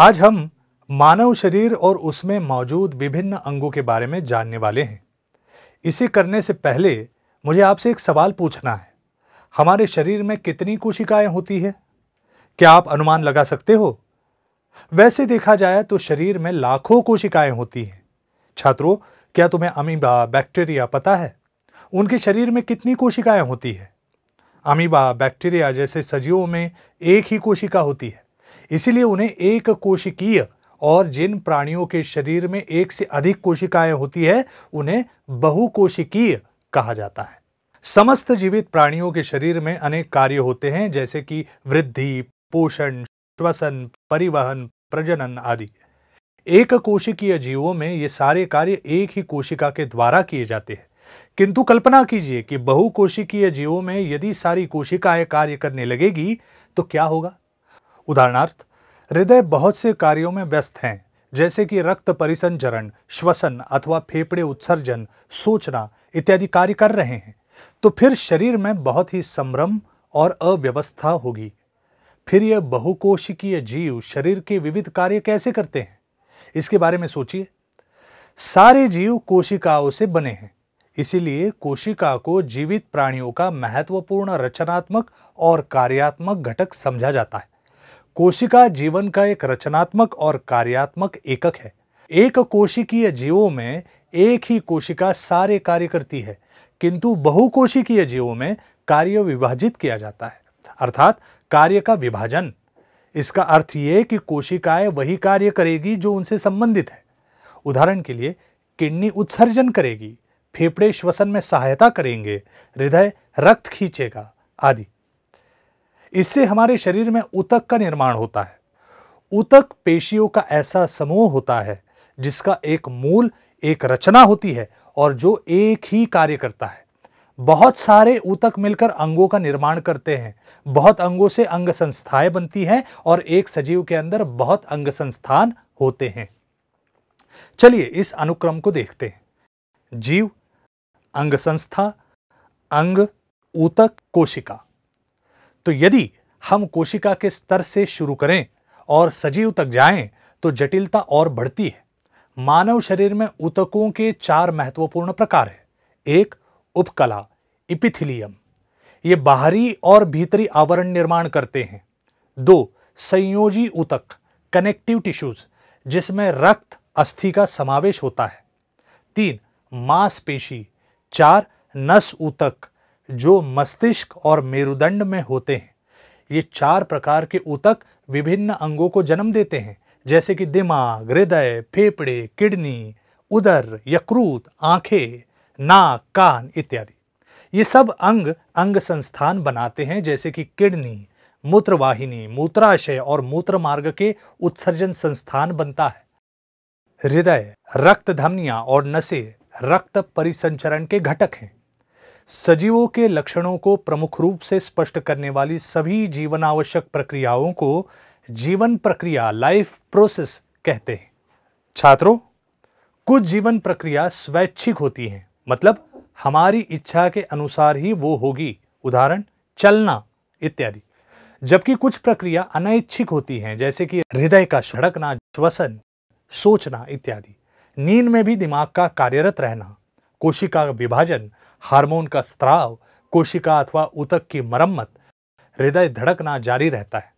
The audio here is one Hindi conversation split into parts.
आज हम मानव शरीर और उसमें मौजूद विभिन्न अंगों के बारे में जानने वाले हैं इसे करने से पहले मुझे आपसे एक सवाल पूछना है हमारे शरीर में कितनी कोशिकाएं होती है क्या आप अनुमान लगा सकते हो वैसे देखा जाए तो शरीर में लाखों कोशिकाएं होती हैं छात्रों क्या तुम्हें अमीबा बैक्टीरिया पता है उनके शरीर में कितनी कोशिकाएं होती है अमीबा बैक्टीरिया जैसे सजीवों में एक ही कोशिका होती है इसीलिए उन्हें एक कोशिकीय और जिन प्राणियों के शरीर में एक से अधिक कोशिकाएं होती है उन्हें बहुकोशिकीय कहा जाता है समस्त जीवित प्राणियों के शरीर में अनेक कार्य होते हैं जैसे कि वृद्धि पोषण श्वसन परिवहन प्रजनन आदि एक कोशिकीय जीवों में ये सारे कार्य एक ही कोशिका के द्वारा किए जाते हैं किंतु कल्पना कीजिए कि बहुकोशिकीय जीवों में यदि सारी कोशिकाएं कार्य करने लगेगी तो क्या होगा उदाहरणार्थ हृदय बहुत से कार्यों में व्यस्त हैं जैसे कि रक्त परिसंचरण श्वसन अथवा फेफड़े उत्सर्जन सोचना इत्यादि कार्य कर रहे हैं तो फिर शरीर में बहुत ही संभ्रम और अव्यवस्था होगी फिर यह बहुकोशिकीय जीव शरीर के विविध कार्य कैसे करते हैं इसके बारे में सोचिए सारे जीव कोशिकाओं से बने हैं इसीलिए कोशिका को जीवित प्राणियों का महत्वपूर्ण रचनात्मक और कार्यात्मक घटक समझा जाता है कोशिका जीवन का एक रचनात्मक और कार्यात्मक एकक है एक कोशिकीय जीवों में एक ही कोशिका सारे कार्य करती है किंतु बहुकोशिकीय जीवों में कार्य विभाजित किया जाता है अर्थात कार्य का विभाजन इसका अर्थ ये कि कोशिकाएं वही कार्य करेगी जो उनसे संबंधित है उदाहरण के लिए किडनी उत्सर्जन करेगी फेफड़े श्वसन में सहायता करेंगे हृदय रक्त खींचेगा आदि इससे हमारे शरीर में उतक का निर्माण होता है उतक पेशियों का ऐसा समूह होता है जिसका एक मूल एक रचना होती है और जो एक ही कार्य करता है बहुत सारे ऊतक मिलकर अंगों का निर्माण करते हैं बहुत अंगों से अंग संस्थाएं बनती हैं और एक सजीव के अंदर बहुत अंग संस्थान होते हैं चलिए इस अनुक्रम को देखते हैं जीव अंग संस्था अंग ऊतक कोशिका तो यदि हम कोशिका के स्तर से शुरू करें और सजीव तक जाएं तो जटिलता और बढ़ती है मानव शरीर में ऊतकों के चार महत्वपूर्ण प्रकार है एक उपकला इपिथिलियम ये बाहरी और भीतरी आवरण निर्माण करते हैं दो संयोजी ऊतक कनेक्टिव टिश्यूज जिसमें रक्त अस्थि का समावेश होता है तीन मांसपेशी चार नस ऊतक जो मस्तिष्क और मेरुदंड में होते हैं ये चार प्रकार के ऊतक विभिन्न अंगों को जन्म देते हैं जैसे कि दिमाग हृदय फेफड़े किडनी उदर यकृत आंखें नाक कान इत्यादि ये सब अंग अंग संस्थान बनाते हैं जैसे कि किडनी मूत्रवाहिनी मूत्राशय और मूत्र मार्ग के उत्सर्जन संस्थान बनता है हृदय रक्त धमनिया और नसें रक्त परिसंचरण के घटक हैं सजीवों के लक्षणों को प्रमुख रूप से स्पष्ट करने वाली सभी जीवनावश्यक प्रक्रियाओं को जीवन प्रक्रिया लाइफ प्रोसेस कहते हैं छात्रों कुछ जीवन प्रक्रिया स्वैच्छिक होती हैं मतलब हमारी इच्छा के अनुसार ही वो होगी उदाहरण चलना इत्यादि जबकि कुछ प्रक्रिया अनैच्छिक होती हैं जैसे कि हृदय का सड़कना श्वसन सोचना इत्यादि नींद में भी दिमाग का कार्यरत रहना कोशिका विभाजन हार्मोन का स्त्राव कोशिका अथवा उतक की मरम्मत हृदय धड़कना जारी रहता है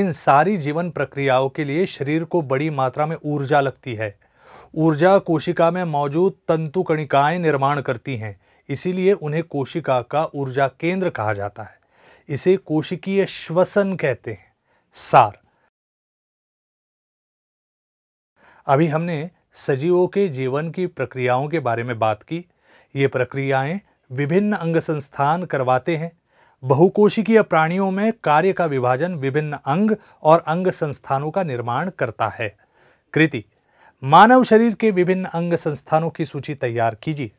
इन सारी जीवन प्रक्रियाओं के लिए शरीर को बड़ी मात्रा में ऊर्जा लगती है ऊर्जा कोशिका में मौजूद तंतु कणिकाएं निर्माण करती हैं इसीलिए उन्हें कोशिका का ऊर्जा केंद्र कहा जाता है इसे कोशिकीय श्वसन कहते हैं सार अभी हमने सजीवों के जीवन की प्रक्रियाओं के बारे में बात की ये प्रक्रियाएं विभिन्न अंग संस्थान करवाते हैं बहुकोशिकीय प्राणियों में कार्य का विभाजन विभिन्न अंग और अंग संस्थानों का निर्माण करता है कृति मानव शरीर के विभिन्न अंग संस्थानों की सूची तैयार कीजिए